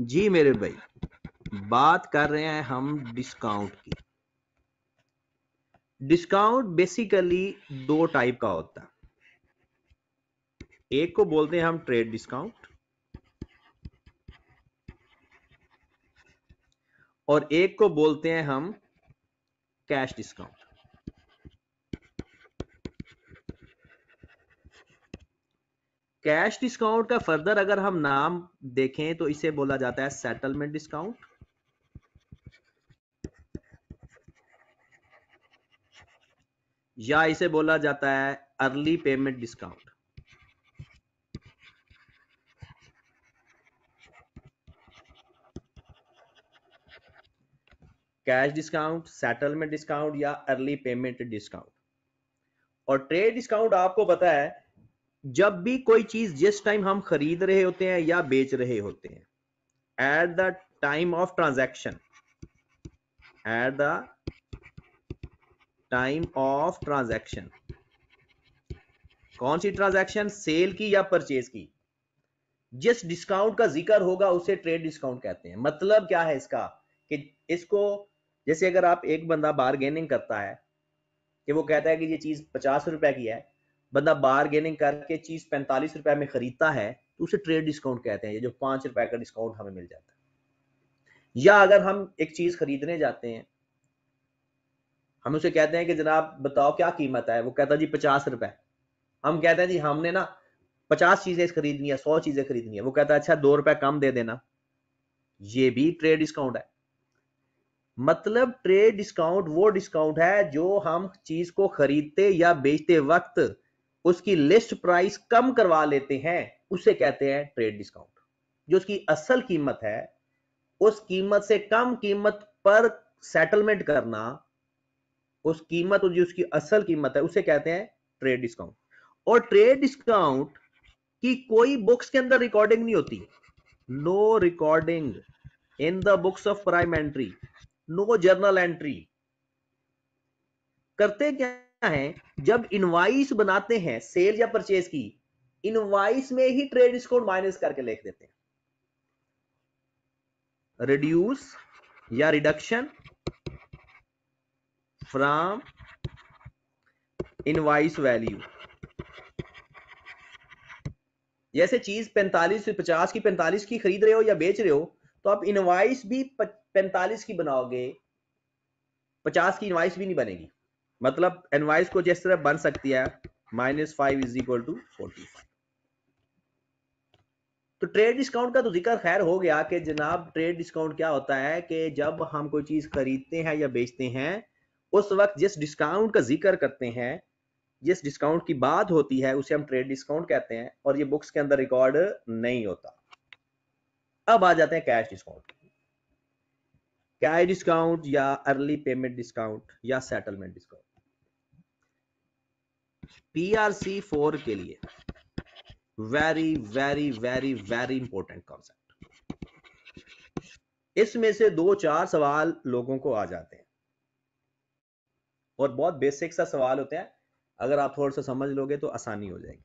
जी मेरे भाई बात कर रहे हैं हम डिस्काउंट की डिस्काउंट बेसिकली दो टाइप का होता है एक को बोलते हैं हम ट्रेड डिस्काउंट और एक को बोलते हैं हम कैश डिस्काउंट कैश डिस्काउंट का फर्दर अगर हम नाम देखें तो इसे बोला जाता है सेटलमेंट डिस्काउंट या इसे बोला जाता है early payment discount cash discount settlement discount या अर्ली पेमेंट डिस्काउंट और ट्रेड डिस्काउंट आपको पता है जब भी कोई चीज जिस टाइम हम खरीद रहे होते हैं या बेच रहे होते हैं at the time of transaction at the time of transaction कौन सी ट्रांजैक्शन सेल की या परचेज की जिस डिस्काउंट का जिक्र होगा उसे ट्रेड डिस्काउंट कहते हैं मतलब क्या है इसका कि इसको जैसे अगर आप एक बंदा बारगेनिंग करता है कि वो कहता है कि ये चीज पचास रुपए की है बंदा बारगेनिंग करके चीज पैंतालीस रुपए में खरीदता है तो उसे ट्रेड डिस्काउंट कहते हैं जो पांच रुपए का डिस्काउंट हमें मिल जाता है या अगर हम एक चीज खरीदने जाते हैं हम उसे कहते हैं कि जनाब बताओ क्या कीमत है वो कहता है जी पचास रुपए हम कहते हैं जी हमने ना पचास चीजें खरीदनी है सौ चीजें खरीदनी है वो कहता है अच्छा दो रुपए कम दे देना ये भी ट्रेड डिस्काउंट है मतलब ट्रेड डिस्काउंट वो डिस्काउंट है जो हम चीज को खरीदते या बेचते वक्त उसकी लिस्ट प्राइस कम करवा लेते हैं उसे कहते हैं ट्रेड डिस्काउंट जो उसकी असल कीमत है उस कीमत से कम कीमत पर सेटलमेंट करना उस कीमत जो उसकी असल कीमत है उसे कहते हैं ट्रेड डिस्काउंट और ट्रेड डिस्काउंट की कोई बुक्स के अंदर रिकॉर्डिंग नहीं होती no recording in the books of prime entry no journal entry करते क्या है जब इनवाइस बनाते हैं सेल या परचेज की इनवाइस में ही ट्रेड डिस्काउंट माइनस करके लिख देते हैं रिड्यूस या रिडक्शन फ्रॉम इनवाइस वैल्यू जैसे चीज 45 से 50 की 45 की खरीद रहे हो या बेच रहे हो तो आप इनवाइस भी 45 की बनाओगे 50 की इनवाइस भी नहीं बनेगी मतलब एनवाइस को जिस तरह बन सकती है minus five is equal to forty five तो ट्रेड डिस्काउंट का तो जिक्र खैर हो गया कि जनाब ट्रेड डिस्काउंट क्या होता है कि जब हम कोई चीज खरीदते हैं या बेचते हैं उस वक्त जिस डिस्काउंट का जिक्र करते हैं जिस डिस्काउंट की बात होती है उसे हम ट्रेड डिस्काउंट कहते हैं और ये बुक्स के अंदर रिकॉर्ड नहीं होता अब आ जाते हैं कैश डिस्काउंट कैश डिस्काउंट या अर्ली पेमेंट डिस्काउंट या सेटलमेंट डिस्काउंट पीआरसी फोर के लिए very very very very important concept इसमें से दो चार सवाल लोगों को आ जाते हैं और बहुत बेसिक सा सवाल होता है अगर आप थोड़ा सा समझ लोगे तो आसानी हो जाएगी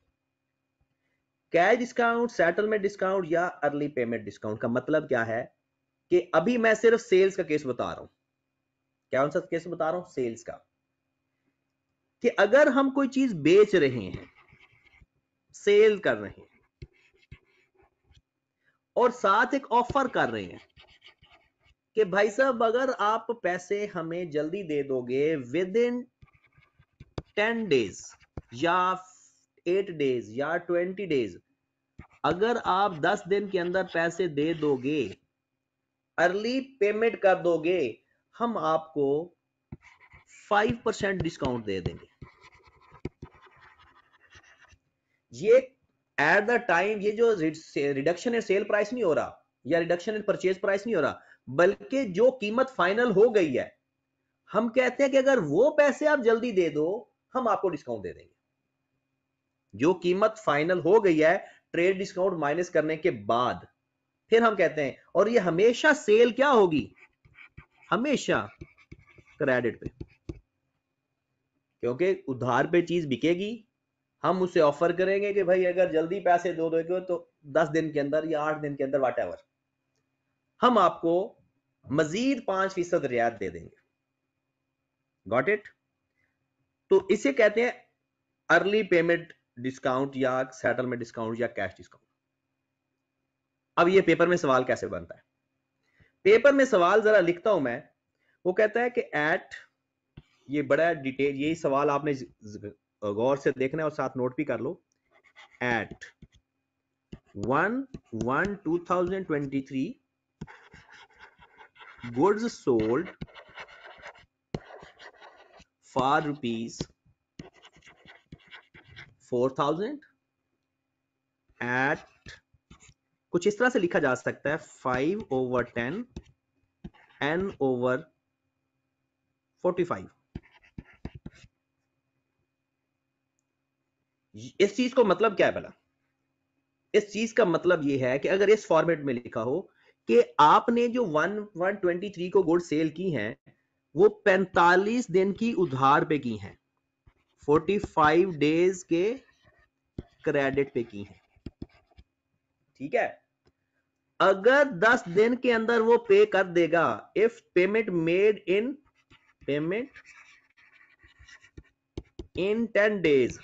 कैश डिस्काउंट सेटलमेंट डिस्काउंट या अर्ली पेमेंट डिस्काउंट का मतलब क्या है कि अभी मैं सिर्फ सेल्स का केस बता रहा हूं क्या सा केस बता रहा हूं सेल्स का कि अगर हम कोई चीज बेच रहे हैं सेल कर रहे हैं और साथ एक ऑफर कर रहे हैं कि भाई साहब अगर आप पैसे हमें जल्दी दे दोगे विद इन टेन डेज या एट डेज या ट्वेंटी डेज अगर आप दस दिन के अंदर पैसे दे दोगे अर्ली पेमेंट कर दोगे हम आपको फाइव परसेंट डिस्काउंट दे देंगे ये एट द टाइम ये जो रिडक्शन इन सेल प्राइस नहीं हो रहा या रिडक्शन इन परचेज प्राइस नहीं हो रहा बल्कि जो कीमत फाइनल हो गई है हम कहते हैं कि अगर वो पैसे आप जल्दी दे दो हम आपको डिस्काउंट दे देंगे जो कीमत फाइनल हो गई है ट्रेड डिस्काउंट माइनस करने के बाद फिर हम कहते हैं और ये हमेशा सेल क्या होगी हमेशा क्रेडिट पे क्योंकि उधार पे चीज बिकेगी हम उसे ऑफर करेंगे कि भाई अगर जल्दी पैसे दो दोगे तो दस दिन के अंदर या आठ दिन के अंदर वाट हम आपको मजीद पांच फीसद रियायत दे देंगे गॉट इट तो इसे कहते हैं अर्ली पेमेंट डिस्काउंट या सेटलमेंट डिस्काउंट या कैश डिस्काउंट अब ये पेपर में सवाल कैसे बनता है पेपर में सवाल जरा लिखता हूं मैं वो कहता है कि एट ये बड़ा डिटेल यही सवाल आपने गौर से देखना है और साथ नोट भी कर लो at one one two thousand twenty three sold sold for four thousand at कुछ इस तरह से लिखा जा सकता है five over ten n over forty five इस चीज को मतलब क्या है भला इस चीज का मतलब यह है कि अगर इस फॉर्मेट में लिखा हो कि आपने जो वन वन ट्वेंटी थ्री को गोल्ड सेल की हैं वो पैंतालीस दिन की उधार पे की हैं फोर्टी फाइव डेज के क्रेडिट पे की हैं ठीक है अगर दस दिन के अंदर वो पे कर देगा if payment made in payment in ten days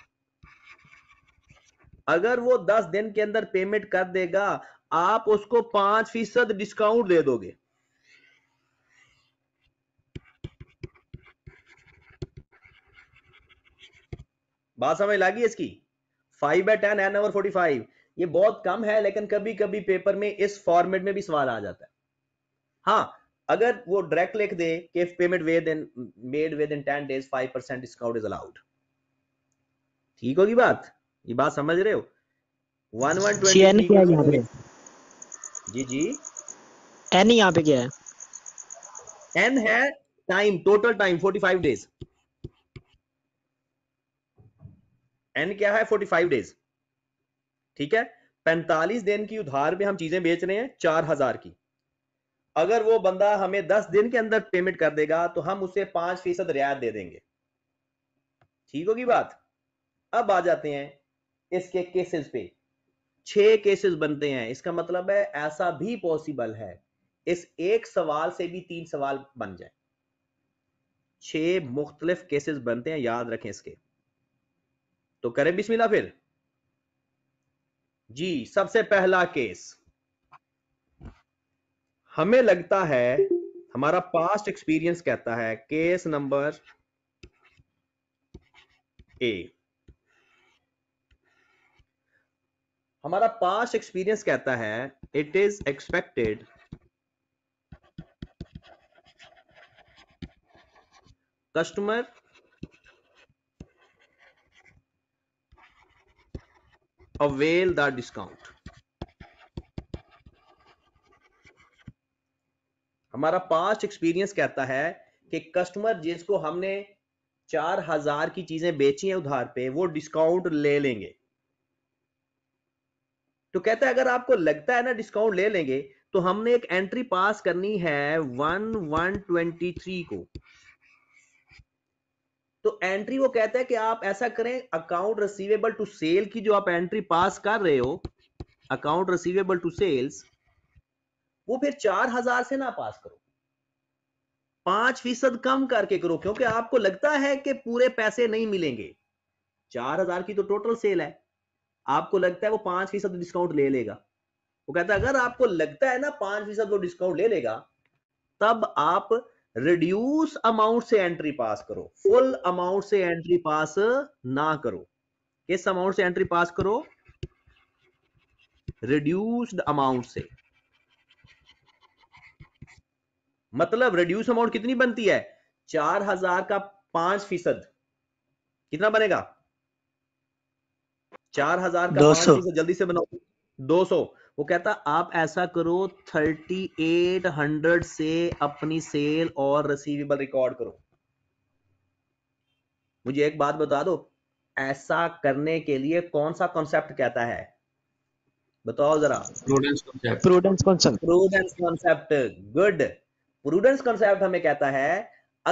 अगर वो दस दिन के अंदर पेमेंट कर देगा आप उसको पांच फीसद डिस्काउंट दे दोगे बात समझ लागी इसकी five by ten n over forty five ये बहुत कम है लेकिन कभी कभी पेपर में इस फॉर्मेट में भी सवाल आ जाता है हाँ अगर वो डायरेक्ट लिख दे कि if payment within made within ten days five percent discount is allowed ठीक होगी बात ये बात समझ रहे हो वन वन ट्वेंटी जी जी एन यहाँ पे क्या है एन है time total time forty five days n क्या है फोर्टी फाइव डेज ठीक है पैंतालीस दिन की उधार में हम चीजें बेच रहे हैं चार हजार की अगर वो बंदा हमें दस दिन के अंदर पेमेंट कर देगा तो हम उसे पांच फीसद रियायत दे देंगे ठीक होगी बात अब आ जाते हैं इसके केसेस पे छह केसेस बनते हैं इसका मतलब है ऐसा भी पॉसिबल है इस एक सवाल से भी तीन सवाल बन जाए छह मुख्तलिफ केसेस बनते हैं याद रखें इसके तो करें बिस्मिल्लाह फिर जी सबसे पहला केस हमें लगता है हमारा पास्ट एक्सपीरियंस कहता है केस नंबर ए हमारा पास्ट एक्सपीरियंस कहता है it is expected customer avail the discount हमारा पास्ट एक्सपीरियंस कहता है कि कस्टमर जिसको हमने चार हजार की चीजें बेची हैं उधार पे वो डिस्काउंट ले लेंगे तो कहता है अगर आपको लगता है ना डिस्काउंट ले लेंगे तो हमने एक एंट्री पास करनी है वन वन ट्वेंटी थ्री को तो एंट्री वो कहता है कि आप ऐसा करें अकाउंट रिसीवेबल टू सेल की जो आप एंट्री पास कर रहे हो अकाउंट रिसीवेबल टू सेल्स वो फिर चार हजार से ना पास करो पांच फीसद कम करके करो क्योंकि आपको लगता है कि पूरे पैसे नहीं मिलेंगे चार हजार की तो टोटल सेल है आपको लगता है वो पांच फीसद डिस्काउंट ले लेगा वो कहता है अगर आपको लगता है ना पांच फीसद वो डिस्काउंट ले लेगा तब आप रिड्यूस अमाउंट से एंट्री पास करो फुल अमाउंट से एंट्री पास ना करो किस अमाउंट से एंट्री पास करो रिड्यूस्ड अमाउंट से मतलब रिड्यूस अमाउंट कितनी बनती है चार हजार का पांच फीसद कितना बनेगा चार हजार का से जल्दी से बनाओ दो सौ वो कहता आप ऐसा करो थर्टी एट हंड्रेड से अपनी सेल और रिसीवेबल रिकॉर्ड करो मुझे एक बात बता दो ऐसा करने के लिए कौन सा कॉन्सेप्ट कहता है बताओ जरा prudence concept prudence concept prudence concept good prudence concept हमें कहता है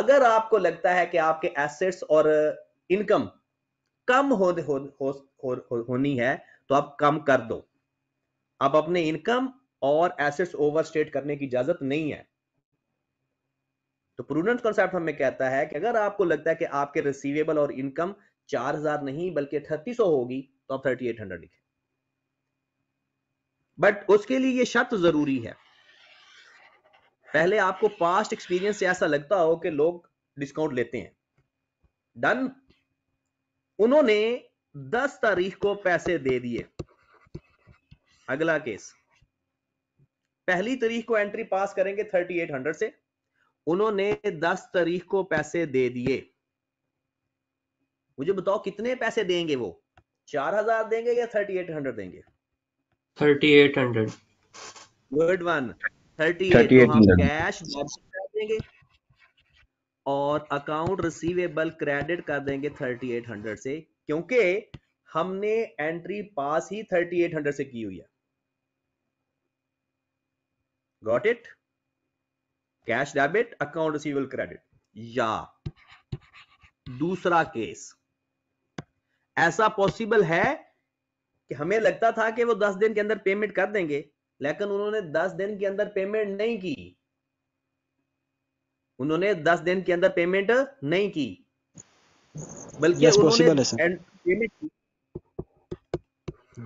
अगर आपको लगता है कि आपके एसेट्स और इनकम कम हो, हो, हो, हो, हो होनी है तो आप कम कर दो आप अपने इनकम और एसेट्स ओवरस्टेट करने की इजाजत नहीं है तो प्रूडेंट कॉन्सेप्ट हमें कहता है कि अगर आपको लगता है कि आपके रिसीवेबल और इनकम 4000 नहीं बल्कि 3300 होगी तो आप 3800 लिखें बट उसके लिए ये शर्त जरूरी है पहले आपको पास्ट एक्सपीरियंस से ऐसा लगता हो कि लोग डिस्काउंट लेते हैं डन उन्होंने 10 तारीख को पैसे दे दिए अगला केस पहली तारीख को एंट्री पास करेंगे 3800 से उन्होंने 10 तारीख को पैसे दे दिए मुझे बताओ कितने पैसे देंगे वो 4000 देंगे या 3800 देंगे 3800 good one thirty eight cash देंगे और अकाउंट रिसीवेबल क्रेडिट कर देंगे 3800 से क्योंकि हमने एंट्री पास ही 3800 से की हुई है got it cash debit account receivable credit या दूसरा केस ऐसा पॉसिबल है कि हमें लगता था कि वो 10 दिन के अंदर पेमेंट कर देंगे लेकिन उन्होंने 10 दिन के अंदर पेमेंट नहीं की उन्होंने दस दिन के अंदर पेमेंट नहीं की बल्कि yes, उन्होंने पेमेंट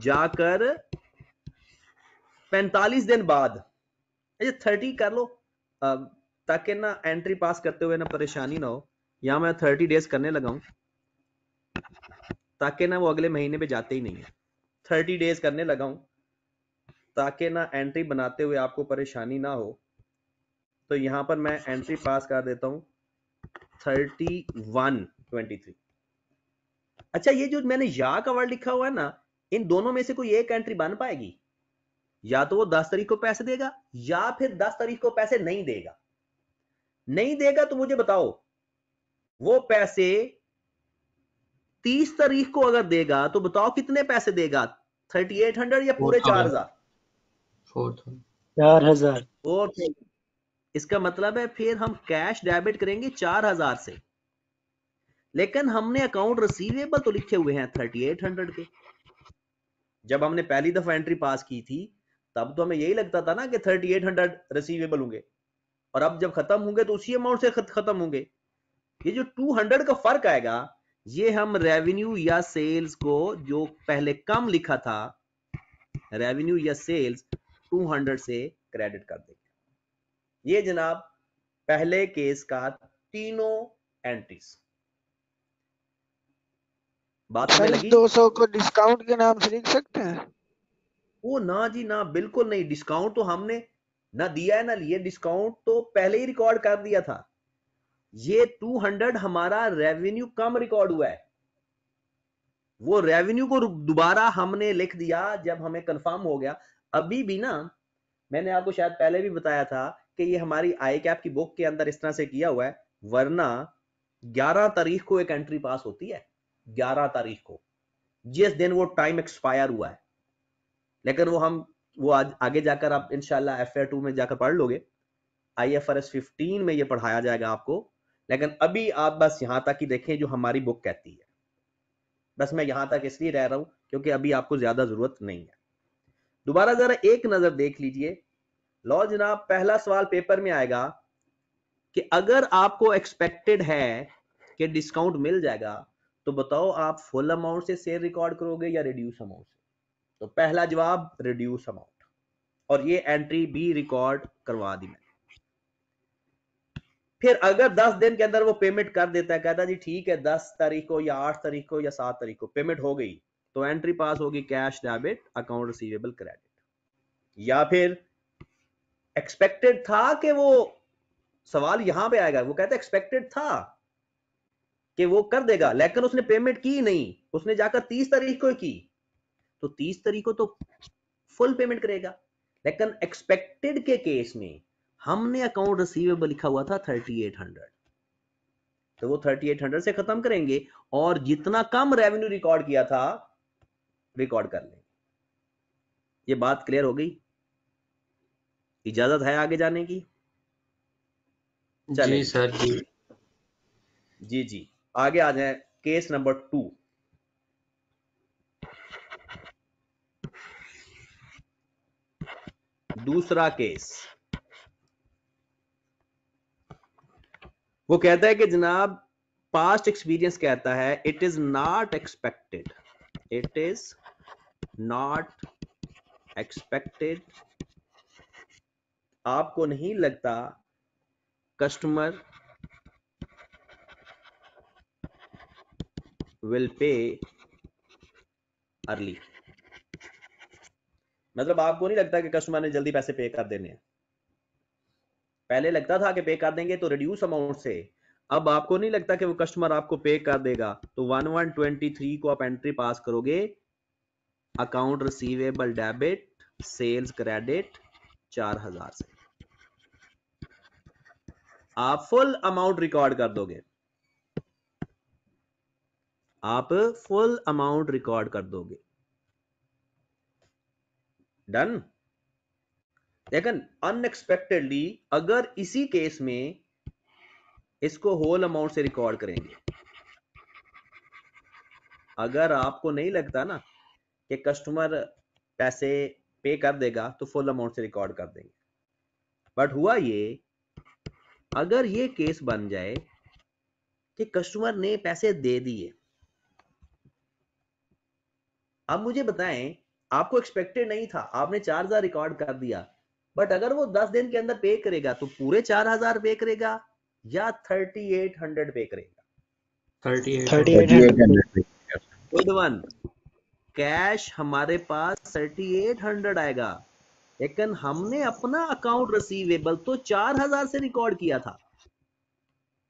जाकर पैंतालीस दिन बाद थर्टी कर लो ताकि ना एंट्री पास करते हुए ना परेशानी ना हो या मैं थर्टी डेज करने लगा हूं ताकि ना वो अगले महीने पे जाते ही नहीं है थर्टी डेज करने लगा हूं ताकि ना एंट्री बनाते हुए आपको परेशानी ना हो तो यहां पर मैं एंट्री पास कर देता हूं थर्टी वन ट्वेंटी थ्री अच्छा ये जो मैंने या का वर्ड लिखा हुआ है ना इन दोनों में से कोई एक एंट्री बन पाएगी या तो वो दस तारीख को पैसे देगा या फिर दस तारीख को पैसे नहीं देगा नहीं देगा तो मुझे बताओ वो पैसे तीस तारीख को अगर देगा तो बताओ कितने पैसे देगा थर्टी एट हंड्रेड या पूरे चार हजार चार हजार इसका मतलब है फिर हम कैश डेबिट करेंगे चार हजार से लेकिन हमने अकाउंट रिसीवेबल तो लिखे हुए हैं थर्टी एट हंड्रेड के जब हमने पहली दफा एंट्री पास की थी तब तो हमें यही लगता था ना कि थर्टी एट हंड्रेड रिसीवेबल होंगे और अब जब खत्म होंगे तो उसी अमाउंट से खत्म होंगे ये जो टू हंड्रेड का फर्क आएगा ये हम रेवेन्यू या सेल्स को जो पहले कम लिखा था रेवेन्यू या सेल्स टू हंड्रेड से क्रेडिट कर देंगे ये जनाब पहले केस का तीनों एंट्रीज बात दो सौ को डिस्काउंट के नाम से लिख सकते हैं वो ना जी ना बिल्कुल नहीं डिस्काउंट तो हमने ना दिया है ना लिए डिस्काउंट तो पहले ही रिकॉर्ड कर दिया था ये 200 हमारा रेवेन्यू कम रिकॉर्ड हुआ है वो रेवेन्यू को दोबारा हमने लिख दिया जब हमें कंफर्म हो गया अभी भी ना मैंने आपको शायद पहले भी बताया था कि ये हमारी आई कैप की बुक के अंदर इस तरह से किया हुआ है वरना 11 तारीख को एक एंट्री पास होती है 11 तारीख को जिस दिन वो टाइम एक्सपायर हुआ है लेकिन वो हम वो आज आगे जाकर आप इनशाला एफ टू में जाकर पढ़ लोगे I F R S fifteen में ये पढ़ाया जाएगा आपको लेकिन अभी आप बस यहां तक ही देखें जो हमारी बुक कहती है बस मैं यहां तक इसलिए रह रहा हूं क्योंकि अभी आपको ज्यादा जरूरत नहीं है दोबारा जरा एक नजर देख लीजिए लो जनाब पहला सवाल पेपर में आएगा कि अगर आपको एक्सपेक्टेड है कि डिस्काउंट मिल जाएगा तो बताओ आप फुल अमाउंट से शेयर रिकॉर्ड करोगे या रिड्यूस अमाउंट से तो पहला जवाब रिड्यूस अमाउंट और ये एंट्री भी रिकॉर्ड करवा दी मैंने फिर अगर 10 दिन के अंदर वो पेमेंट कर देता है कहता जी ठीक है 10 तारीख को या 8 तारीख को या 7 तारीख को पेमेंट हो गई तो एंट्री पास होगी cash debit account receivable credit या फिर एक्सपेक्टेड था कि वो सवाल यहां पे आएगा वो कहता एक्सपेक्टेड था कि वो कर देगा लेकिन उसने पेमेंट की नहीं उसने जाकर तीस तारीख को की तो तीस तारीख को तो फुल पेमेंट करेगा लेकिन एक्सपेक्टेड के केस में हमने अकाउंट रिसीवेबल लिखा हुआ था थर्टी एट हंड्रेड तो वो थर्टी एट हंड्रेड से खत्म करेंगे और जितना कम रेवेन्यू रिकॉर्ड किया था रिकॉर्ड कर लेंगे ये बात क्लियर हो गई इजाजत है आगे जाने की जी सर जी जी जी आगे आ जाए केस नंबर टू दूसरा केस वो कहता है कि जनाब पास्ट एक्सपीरियंस कहता है it is not expected it is not expected आपको नहीं लगता कस्टमर विल पे अर्ली मतलब आपको नहीं लगता कि कस्टमर ने जल्दी पैसे पे कर देने पहले लगता था कि पे कर देंगे तो रिड्यूस अमाउंट से अब आपको नहीं लगता कि वो कस्टमर आपको पे कर देगा तो वन वन ट्वेंटी थ्री को आप एंट्री पास करोगे account receivable debit sales credit चार हजार से आप फुल अमाउंट रिकॉर्ड कर दोगे आप फुल अमाउंट रिकॉर्ड कर दोगे डन लेकिन अनएक्सपेक्टेडली अगर इसी केस में इसको होल अमाउंट से रिकॉर्ड करेंगे अगर आपको नहीं लगता ना कि कस्टमर पैसे पे कर देगा तो फुल अमाउंट से रिकॉर्ड कर देंगे बट हुआ ये अगर ये केस बन जाए कि कस्टमर ने पैसे दे दिए अब मुझे बताएं आपको एक्सपेक्टेड नहीं था आपने चार हजार रिकॉर्ड कर दिया बट अगर वो दस दिन के अंदर पे करेगा तो पूरे चार हजार पे करेगा या थर्टी एट हंड्रेड पे करेगा thirty eight hundred good one cash हमारे पास 3800 आएगा लेकिन हमने अपना अकाउंट रिसीवेबल तो 4000 से रिकॉर्ड किया था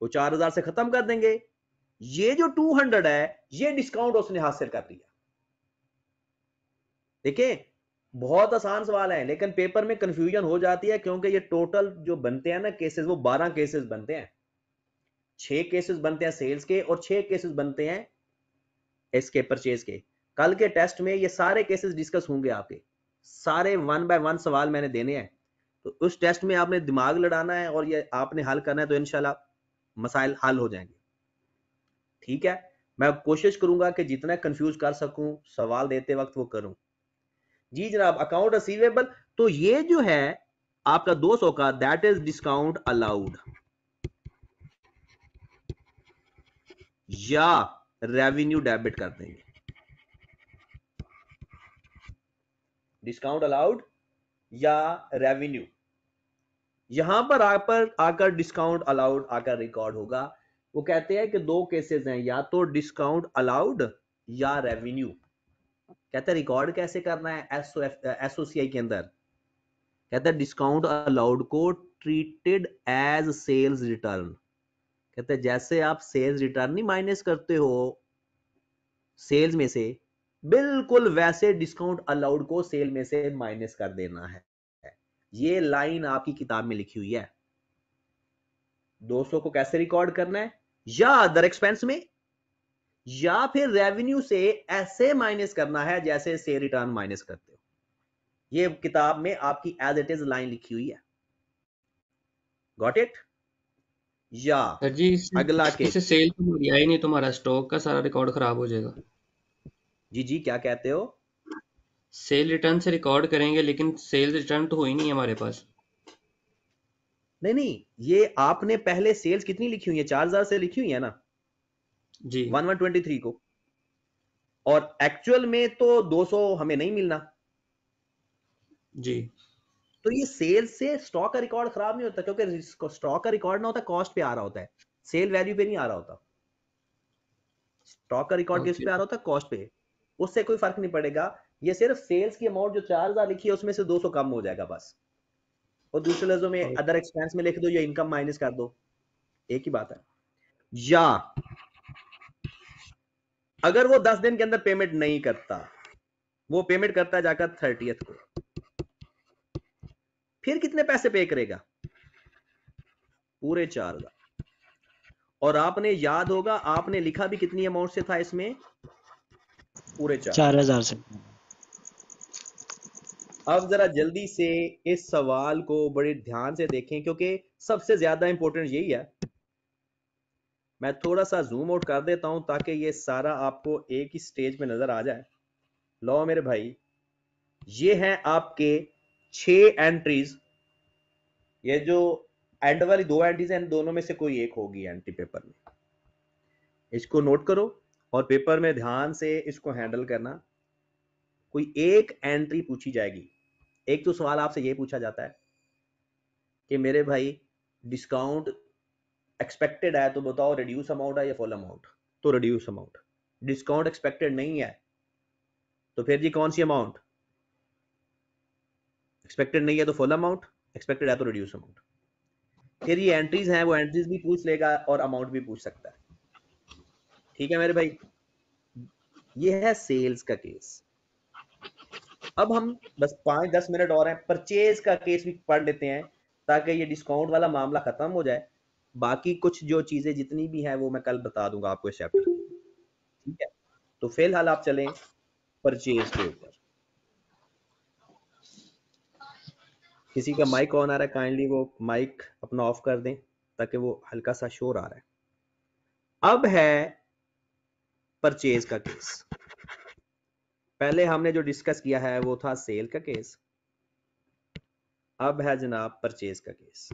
वो 4000 से खत्म कर देंगे ये जो 200 है ये डिस्काउंट उसने हासिल कर लिया देखिए बहुत आसान सवाल है लेकिन पेपर में कंफ्यूजन हो जाती है क्योंकि ये टोटल जो बनते हैं ना केसेस वो 12 केसेस बनते हैं छह केसेस बनते हैं सेल्स के और छह केसेस बनते हैं इसके परचेज के कल के टेस्ट में ये सारे केसेस डिस्कस होंगे आपके सारे वन बाय वन सवाल मैंने देने हैं तो उस टेस्ट में आपने दिमाग लड़ाना है और ये आपने हल करना है तो इनशाला मसाइल हल हो जाएंगे ठीक है मैं कोशिश करूंगा कि जितना कंफ्यूज कर सकूं सवाल देते वक्त वो करूं जी जनाब अकाउंट रिसीवेबल तो ये जो है आपका 200 का दैट इज डिस्काउंट अलाउड या रेवेन्यू डेबिट कर देंगे डिस्काउंट अलाउड या रेवेन्यू यहां पर आकर आकर डिस्काउंट अलाउड आकर रिकॉर्ड होगा वो कहते हैं कि दो केसेस हैं या तो डिस्काउंट अलाउड या रेवेन्यू कहते हैं रिकॉर्ड कैसे करना है एसओसीआई के अंदर कहते हैं डिस्काउंट अलाउड को ट्रीटेड एज सेल्स रिटर्न कहते हैं जैसे आप सेल्स रिटर्न नहीं माइनस करते हो सेल्स में से बिल्कुल वैसे डिस्काउंट अलाउड को सेल में से माइनस कर देना है ये लाइन आपकी किताब में लिखी हुई है 200 को कैसे रिकॉर्ड करना है या अदर एक्सपेंस में या फिर रेवेन्यू से ऐसे माइनस करना है जैसे से रिटर्न माइनस करते हो ये किताब में आपकी एज इट इज लाइन लिखी हुई है गॉट इट या जी अगला सेल तो नहीं तुम्हारा स्टॉक का सारा रिकॉर्ड खराब हो जाएगा जी जी क्या कहते हो सेल रिटर्न से रिकॉर्ड करेंगे लेकिन सेल रिटर्न तो हुई नहीं हमारे पास नहीं नहीं ये आपने पहले सेल्स कितनी लिखी हुई है चार हजार से लिखी हुई है ना जी वन वन ट्वेंटी थ्री को और एक्चुअल में तो दो सौ हमें नहीं मिलना जी तो ये सेल से स्टॉक का रिकॉर्ड खराब नहीं होता क्योंकि स्टॉक का रिकॉर्ड ना होता कॉस्ट पे आ रहा होता है सेल वैल्यू पे नहीं आ रहा होता स्टॉक का रिकॉर्ड हाँ, किस पे आ रहा होता है कॉस्ट पे उससे कोई फर्क नहीं पड़ेगा ये सिर्फ सेल्स की अमाउंट जो चार हजार लिखी है उसमें से दो सौ कम हो जाएगा बस और दूसरे लफ्जों में अदर एक्सपेंस में लिख दो या इनकम माइनस कर दो एक ही बात है या अगर वो दस दिन के अंदर पेमेंट नहीं करता वो पेमेंट करता जाकर थर्टियथ को फिर कितने पैसे पे करेगा पूरे चार हजार और आपने याद होगा आपने लिखा भी कितनी अमाउंट से था इसमें पूरे चार चार हजार से अब जरा जल्दी से इस सवाल को बड़े ध्यान से देखें क्योंकि सबसे ज्यादा इंपॉर्टेंट यही है मैं थोड़ा सा जूम आउट कर देता हूं ताकि ये सारा आपको एक ही स्टेज में नजर आ जाए लो मेरे भाई ये हैं आपके छह एंट्रीज ये जो एंड वाली दो एंट्रीज हैं दोनों में से कोई एक होगी एंट्री पेपर में इसको नोट करो और पेपर में ध्यान से इसको हैंडल करना कोई एक एंट्री पूछी जाएगी एक तो सवाल आपसे ये पूछा जाता है कि मेरे भाई डिस्काउंट एक्सपेक्टेड है तो बताओ रिड्यूस अमाउंट है या फुल अमाउंट तो रिड्यूस अमाउंट डिस्काउंट एक्सपेक्टेड नहीं है तो फिर जी कौन सी अमाउंट एक्सपेक्टेड नहीं है तो फुल अमाउंट एक्सपेक्टेड है तो रिड्यूस अमाउंट फिर ये एंट्रीज हैं वो एंट्रीज भी पूछ लेगा और अमाउंट भी पूछ सकता है ठीक है मेरे भाई ये है सेल्स का केस अब हम बस पांच दस मिनट और हैं परचेज का केस भी पढ़ लेते हैं ताकि ये डिस्काउंट वाला मामला खत्म हो जाए बाकी कुछ जो चीजें जितनी भी हैं वो मैं कल बता दूंगा आपको इस चैप्टर ठीक है तो फिलहाल आप चलें परचेज के ऊपर किसी का माइक ऑन आ रहा है काइंडली वो माइक अपना ऑफ कर दें ताकि वो हल्का सा शोर आ रहा है अब है परचेज का केस पहले हमने जो डिस्कस किया है वो था सेल का केस अब है जनाब परचेज का केस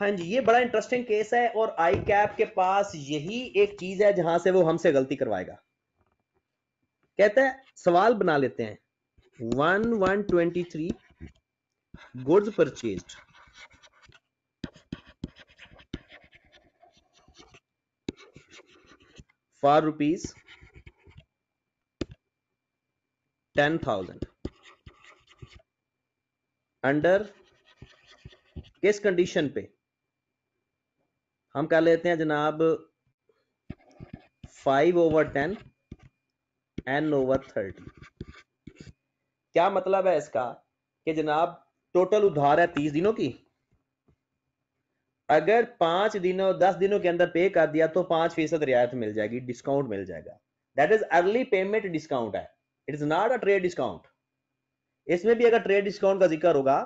हाँ जी ये बड़ा इंटरेस्टिंग केस है और आई कैप के पास यही एक चीज है जहां से वो हमसे गलती करवाएगा कहते हैं सवाल बना लेते हैं one one twenty three goods purchase for rupees ten thousand under किस कंडीशन पे हम कह लेते हैं जनाब five over ten n over thirty क्या मतलब है इसका कि जनाब टोटल उधार है तीस दिनों की अगर पांच दिनों दस दिनों के अंदर पे कर दिया तो पांच फीसद रियायत मिल जाएगी डिस्काउंट मिल जाएगा that is early payment discount है it is not a trade discount इसमें भी अगर ट्रेड डिस्काउंट का जिक्र होगा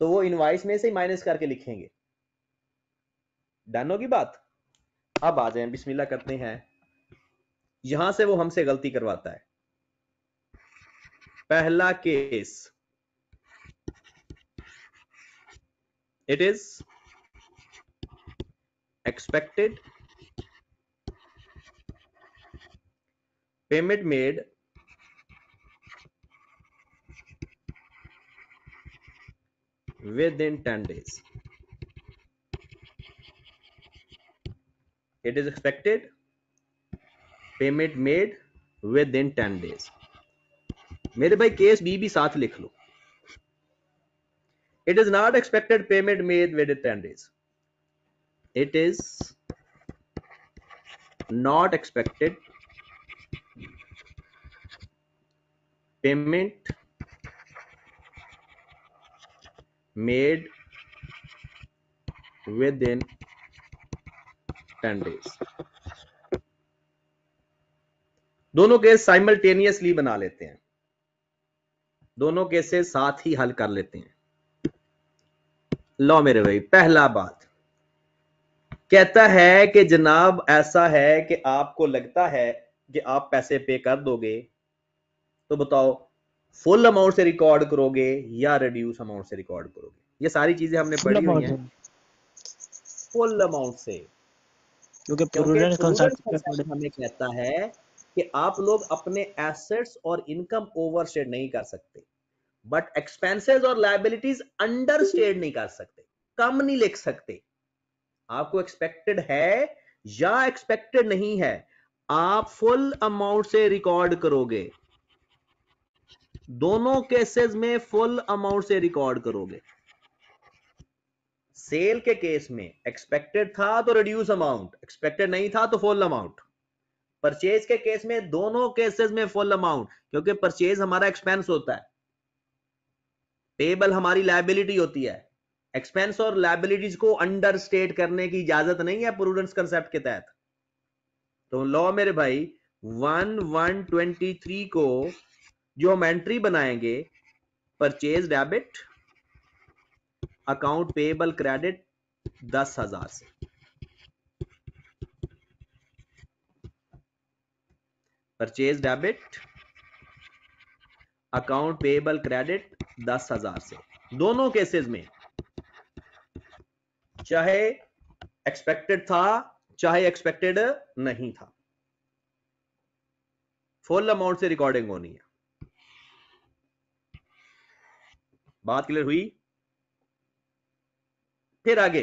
तो वो इनवाइस में से माइनस करके लिखेंगे डन होगी बात अब आ जाए बिस्मिल्लाह करते हैं यहां से वो हमसे गलती करवाता है पहला case it is expected payment made within ten days it is expected Payment made within ten days. Days by case case B भी साथ लिख लो it is not expected payment made within 10 days it is not expected payment made within 10 days दोनों case simultaneously बना लेते हैं दोनों cases साथ ही हल कर लेते हैं लो मेरे भाई पहला बात कहता है कि जनाब ऐसा है कि आपको लगता है कि आप पैसे पे कर दोगे तो बताओ फुल अमाउंट से रिकॉर्ड करोगे या रिड्यूस अमाउंट से रिकॉर्ड करोगे ये सारी चीजें हमने पढ़ी हुई हैं फुल अमाउंट से क्योंकि हमें कहता है कि आप लोग अपने एसेट्स और इनकम ओवरस्टेड नहीं कर सकते बट एक्सपेंसेस और लाइबिलिटीज अंडर स्टेड नहीं कर सकते कम नहीं लिख सकते आपको एक्सपेक्टेड है या एक्सपेक्टेड नहीं है आप फुल अमाउंट से रिकॉर्ड करोगे दोनों केसेस में फुल अमाउंट से रिकॉर्ड करोगे सेल के केस में एक्सपेक्टेड था तो रिड्यूस अमाउंट एक्सपेक्टेड नहीं था तो फुल अमाउंट परचेज के केस में दोनों केसेस में फुल अमाउंट क्योंकि परचेज हमारा एक्सपेंस होता है पेबल हमारी लाइबिलिटी होती है एक्सपेंस और लाइबिलिटीज को अंडर करने की इजाजत नहीं है प्रूडेंस कंसेप्ट के तहत तो लॉ मेरे भाई वन वन ट्वेंटी थ्री को जो हम एंट्री बनाएंगे purchase debit account payable credit दस हजार से purchase debit account payable credit दस हजार से दोनों केसेस में चाहे एक्सपेक्टेड था चाहे एक्सपेक्टेड नहीं था फुल अमाउंट से रिकॉर्डिंग होनी है बात क्लियर हुई फिर आगे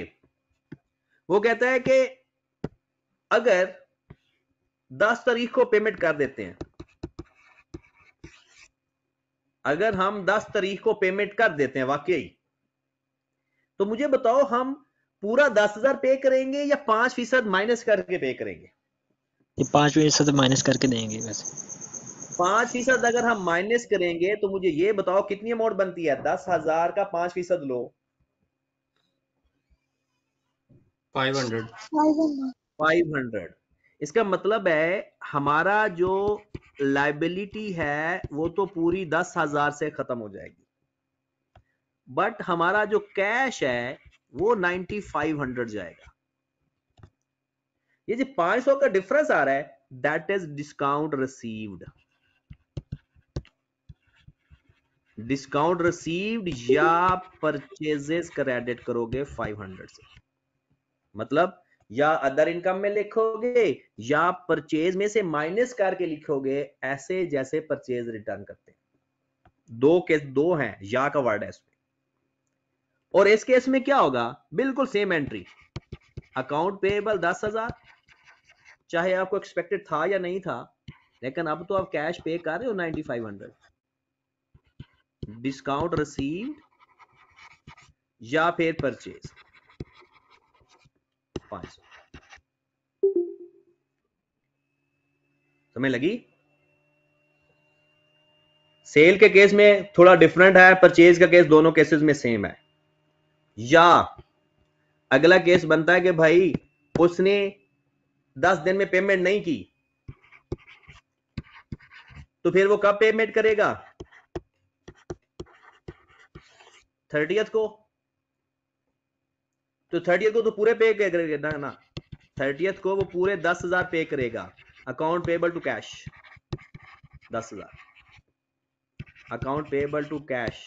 वो कहता है कि अगर दस तारीख को पेमेंट कर देते हैं अगर हम दस तारीख को पेमेंट कर देते हैं वाकई तो मुझे बताओ हम पूरा दस हजार पे करेंगे या पांच फीसद माइनस करके पे करेंगे पांच फीसद माइनस करके देंगे वैसे पांच फीसद अगर हम माइनस करेंगे तो मुझे ये बताओ कितनी अमाउंट बनती है दस हजार का पांच फीसद लो फाइव हंड्रेड फाइव हंड्रेड इसका मतलब है हमारा जो लाइबिलिटी है वो तो पूरी दस हजार से खत्म हो जाएगी बट हमारा जो कैश है वो नाइनटी फाइव हंड्रेड जाएगा ये जो पांच सौ का डिफरेंस आ रहा है that is discount received discount received या परचेजेस क्रेडिट करोगे फाइव हंड्रेड से मतलब या अदर इनकम में लिखोगे या परचेज में से माइनस करके लिखोगे ऐसे जैसे परचेज रिटर्न करते हैं दो केस दो हैं या का वर्ड है इसमें और इस केस में क्या होगा बिल्कुल सेम एंट्री अकाउंट पेएबल दस हजार चाहे आपको एक्सपेक्टेड था या नहीं था लेकिन अब तो आप कैश पे कर रहे हो ninety five hundred discount receive या फिर परचेज पांच सौ समय लगी सेल के केस में थोड़ा डिफरेंट है परचेज का केस दोनों केसेस में सेम है या अगला केस बनता है कि भाई उसने दस दिन में पेमेंट नहीं की तो फिर वो कब पेमेंट करेगा थर्टियथ को तो थर्टियथ को तो पूरे पे करेगा ना थर्टियथ को वो पूरे दस हजार पे करेगा अकाउंट पेबल टू कैश दस हजार अकाउंट पेबल टू कैश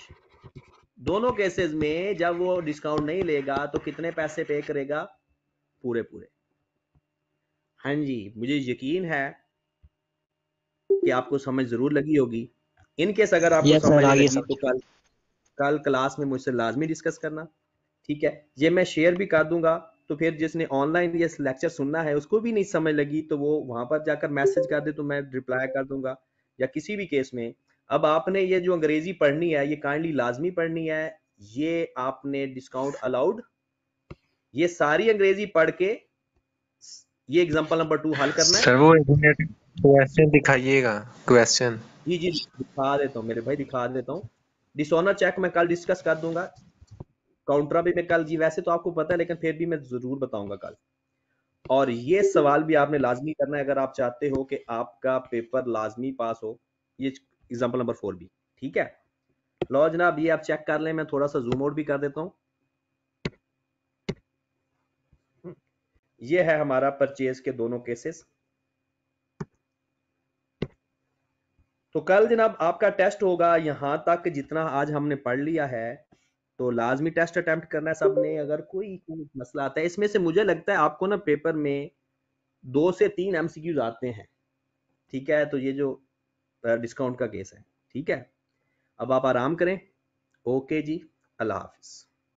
दोनों केसेस में जब वो डिस्काउंट नहीं लेगा तो कितने पैसे पे करेगा पूरे पूरे हाँ जी मुझे यकीन है कि आपको समझ जरूर लगी होगी इनकेस अगर आपको yes, समझ लगी तो कल कल क्लास में मुझसे लाजमी डिस्कस करना ठीक है ये मैं शेयर भी कर दूंगा तो फिर जिसने ऑनलाइन ये लेक्चर सुनना है उसको भी नहीं समझ लगी तो वो वहां पर जाकर मैसेज कर दे तो मैं रिप्लाई कर दूंगा या किसी भी केस में अब आपने ये जो अंग्रेजी पढ़नी है ये काइंडली लाजमी पढ़नी है ये आपने डिस्काउंट अलाउड ये सारी अंग्रेजी पढ़ के ये एग्जाम्पल नंबर टू हल करना सर वो क्वेश्चन दिखाइएगा क्वेश्चन जी जी दिखा देता हूँ मेरे भाई दिखा देता हूँ डिसोनर चेक मैं कल डिस्कस कर दूंगा काउंटरा भी मैं कल जी वैसे तो आपको पता है लेकिन फिर भी मैं जरूर बताऊंगा कल और ये सवाल भी आपने लाजमी करना है अगर आप चाहते हो कि आपका पेपर लाजमी पास हो ये एग्जाम्पल नंबर फोर भी ठीक है लो जनाब ये आप चेक कर लें मैं थोड़ा सा जूम आउट भी कर देता हूं ये है हमारा परचेज के दोनों केसेस तो कल जनाब आपका टेस्ट होगा यहां तक जितना आज हमने पढ़ लिया है तो लाजमी टेस्ट अटेम्प्ट करना है सबने अगर कोई मसला आता है इसमें से मुझे लगता है आपको ना पेपर में दो से तीन एम आते हैं ठीक है तो ये जो डिस्काउंट का केस है ठीक है अब आप आराम करें ओके जी अल्लाह हाफिज़